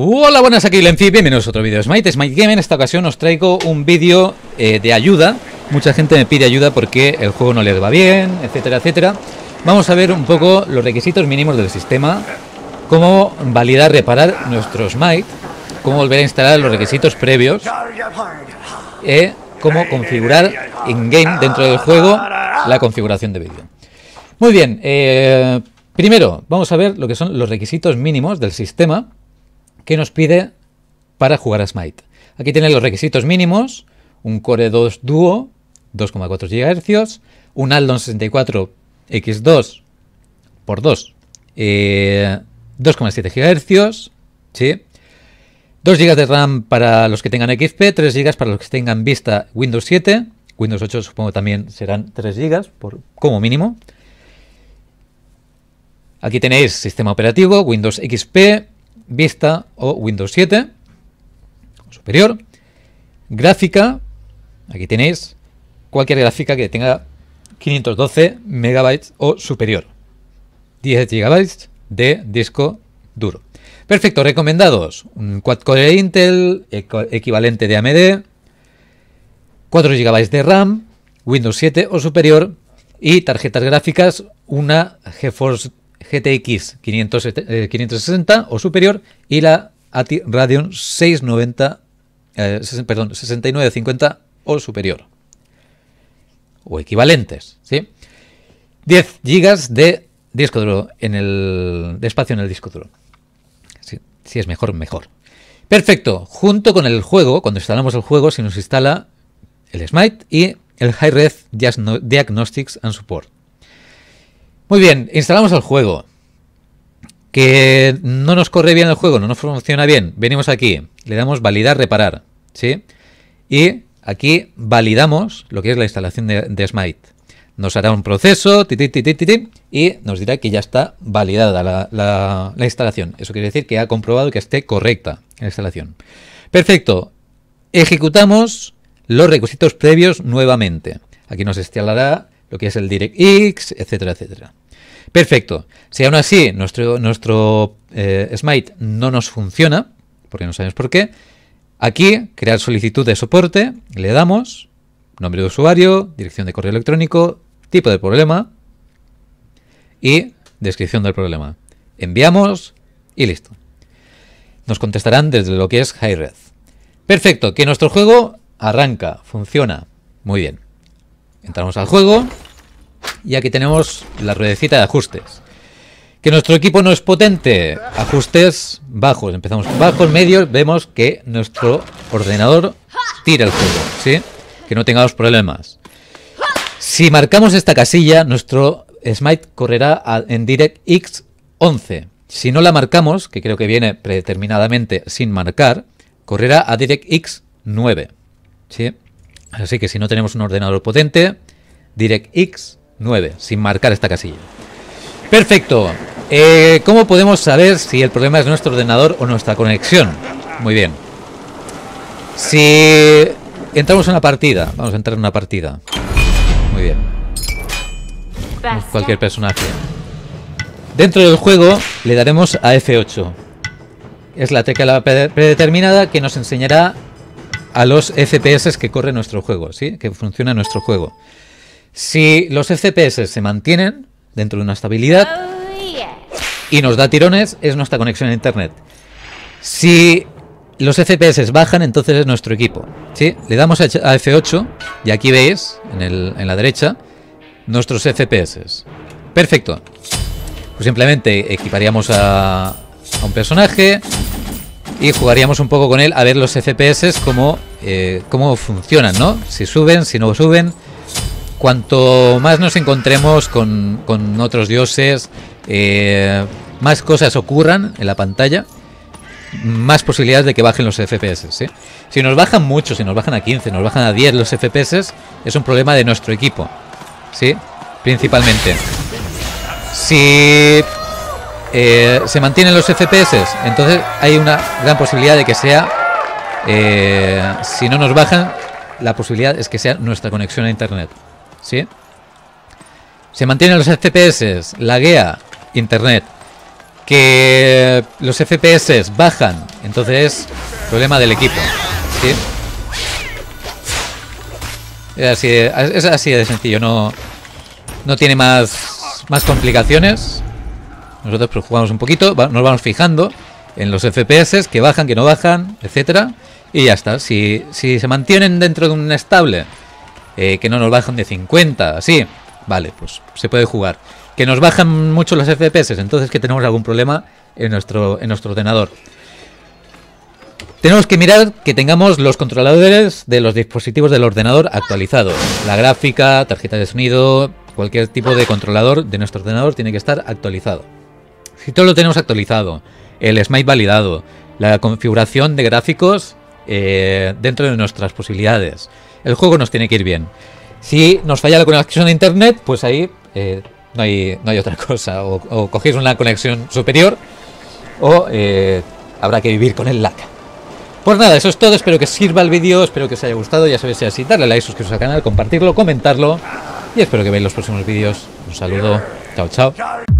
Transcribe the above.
Hola, buenas aquí Lenfi, bienvenidos a otro vídeo Smite, Smite Game, en esta ocasión os traigo un vídeo eh, de ayuda Mucha gente me pide ayuda porque el juego no les va bien, etcétera, etcétera Vamos a ver un poco los requisitos mínimos del sistema Cómo validar, reparar nuestro Smite Cómo volver a instalar los requisitos previos y Cómo configurar in-game dentro del juego la configuración de vídeo Muy bien, eh, primero vamos a ver lo que son los requisitos mínimos del sistema que nos pide para jugar a Smite. Aquí tenéis los requisitos mínimos, un Core 2 Duo, 2,4 GHz, un Aldon 64X2 por 2, 2,7 GHz, ¿sí? 2 GB de RAM para los que tengan XP, 3 GB para los que tengan Vista Windows 7, Windows 8 supongo también serán 3 GB por, como mínimo. Aquí tenéis sistema operativo, Windows XP, Vista o Windows 7 superior. Gráfica, aquí tenéis cualquier gráfica que tenga 512 megabytes o superior. 10 gigabytes de disco duro. Perfecto, recomendados. Un quad core Intel equivalente de AMD, 4 GB de RAM, Windows 7 o superior y tarjetas gráficas, una GeForce GTX 560 este, eh, o superior y la ATI Radeon 690, 6950 eh, o superior. O equivalentes, ¿sí? 10 GB de disco duro en el, de espacio en el disco duro. Si, es mejor, mejor. Perfecto. Junto con el juego, cuando instalamos el juego, se nos instala el Smite y el High Res Diagnostics and Support. Muy bien, instalamos el juego. Que no nos corre bien el juego, no nos funciona bien. Venimos aquí, le damos validar, reparar. ¿Sí? Y aquí validamos lo que es la instalación de, Smite. Nos hará un proceso y nos dirá que ya está validada la, la, instalación. Eso quiere decir que ha comprobado que esté correcta la instalación. Perfecto. Ejecutamos los requisitos previos nuevamente. Aquí nos instalará lo que es el DirectX, etcétera, etcétera. Perfecto. Si aún así nuestro, eh, Smite no nos funciona, porque no sabemos por qué, aquí crear solicitud de soporte, le damos nombre de usuario, dirección de correo electrónico, tipo de problema y descripción del problema. Enviamos y listo. Nos contestarán desde lo que es High Perfecto, que nuestro juego arranca, funciona. Muy bien. Entramos al juego. Y aquí tenemos la ruedecita de ajustes. Que nuestro equipo no es potente. Ajustes bajos. Empezamos bajos, medios. Vemos que nuestro ordenador tira el juego. ¿Sí? Que no tengamos problemas. Si marcamos esta casilla, nuestro Smite correrá en DirectX 11. Si no la marcamos, que creo que viene predeterminadamente sin marcar, correrá a DirectX 9. ¿Sí? Así que si no tenemos un ordenador potente, DirectX 9, sin marcar esta casilla. Perfecto. Eh, ¿Cómo podemos saber si el problema es nuestro ordenador o nuestra conexión? Muy bien. Si entramos en una partida, vamos a entrar en una partida. Muy bien. cualquier personaje. Dentro del juego le daremos a F8. Es la tecla predeterminada que nos enseñará a los FPS que corre nuestro juego, ¿sí? Que funciona nuestro juego. Si los FPS se mantienen dentro de una estabilidad oh, y nos da tirones, es nuestra conexión a internet. Si los FPS bajan, entonces es nuestro equipo. Le damos a F8 y aquí veis, en, la derecha, nuestros FPS. Perfecto. Pues simplemente equiparíamos a, un personaje y jugaríamos un poco con él a ver los FPS, cómo, eh, cómo funcionan, ¿no? Si suben, si no suben, Cuanto más nos encontremos con, otros dioses, eh, más cosas ocurran en la pantalla, más posibilidades de que bajen los FPS. Si nos bajan mucho, si nos bajan a 15, nos bajan a 10 los FPS, es un problema de nuestro equipo. ¿Sí? Principalmente. Si eh, se mantienen los FPS, entonces hay una gran posibilidad de que sea, eh, si no nos bajan, la posibilidad es que sea nuestra conexión a Internet. ¿sí? Se mantienen los FPS, la guía, internet, que los FPS bajan, entonces problema del equipo, Es así, de, es así de sencillo, no, no tiene más, más complicaciones. Nosotros pues, jugamos un poquito, nos vamos fijando en los FPS, que bajan, que no bajan, etcétera, y ya está. Si, si se mantienen dentro de un estable eh, que no nos bajan de 50, así. Vale, pues se puede jugar. Que nos bajan mucho los FPS, entonces que tenemos algún problema en nuestro, en nuestro ordenador. Tenemos que mirar que tengamos los controladores de los dispositivos del ordenador actualizados. La gráfica, tarjeta de sonido, cualquier tipo de controlador de nuestro ordenador tiene que estar actualizado. Si todo lo tenemos actualizado, el Smite validado, la configuración de gráficos eh, dentro de nuestras posibilidades, el juego nos tiene que ir bien. Si nos falla la conexión a internet, pues ahí eh, no, hay, no hay otra cosa. O, cogéis una conexión superior o eh, habrá que vivir con el lag. Pues nada, eso es todo. Espero que sirva el vídeo, espero que os haya gustado. Ya sabéis, si así, darle like, suscribiros al canal, compartirlo, comentarlo. Y espero que veáis los próximos vídeos. Un saludo. Chao, chao.